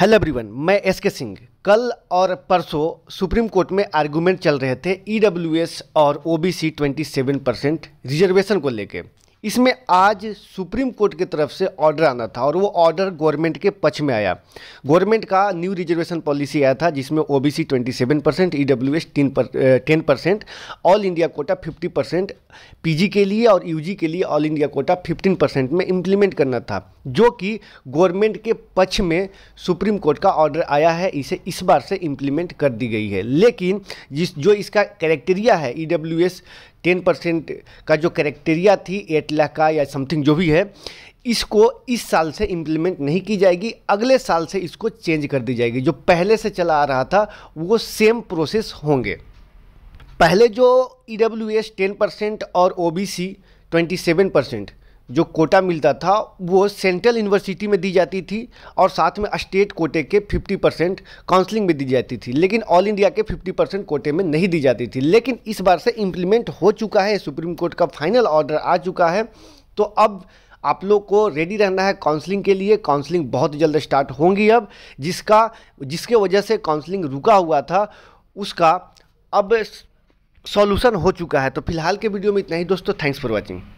hello everyone मैं S के सिंह कल और परसों सुप्रीम कोर्ट में आर्गुमेंट चल रहे थे ई e और O B C twenty seven percent reservation को लेके इसमें आज सुप्रीम कोर्ट की तरफ से ऑर्डर आना था और वो ऑर्डर गवर्नमेंट के पक्ष में आया गवर्नमेंट का न्यू रिजर्वेशन पॉलिसी आया था जिसमें O B C twenty seven percent E W S पर ten percent all India quota fifty percent P G के लिए और यू जी के लिए all India quota fifteen percent में इम्प्लीमेंट करना था जो कि गवर्नमेंट के पक्ष में सुप्रीम कोर्ट का ऑर्डर आया है इसे इस बार से इम्प्लीमेंट कर दी गई है लेकिन जिस जो इसका क्राइटेरिया है E W S ten percent का जो करेक्टेरिया थी एट लाख का या समथिंग जो भी है इसको इस साल से इम्प्लीमेंट नहीं की जाएगी अगले साल से इसको चेंज कर दी जाएगी जो पहले से चला आ रहा था वो सेम प्रोसेस होंगे पहले जो E W S ten percent और O B C twenty seven percent जो कोटा मिलता था वो सेंट्रल यूनिवर्सिटी में दी जाती थी और साथ में स्टेट कोटे के 50 परसेंट काउंसलिंग में दी जाती थी लेकिन ऑल इंडिया के 50 परसेंट कोटे में नहीं दी जाती थी लेकिन इस बार से इम्प्लीमेंट हो चुका है सुप्रीम कोर्ट का फाइनल ऑर्डर आ चुका है तो अब आप लोग को रेडी रहना है काउंसलिंग के लिए काउंसलिंग बहुत जल्द स्टार्ट होंगी अब जिसका जिसके वजह से काउंसलिंग रुका हुआ था उसका अब सॉल्यूशन हो चुका है तो फिलहाल के वीडियो में इतना ही दोस्तों थैंक्स फॉर वॉचिंग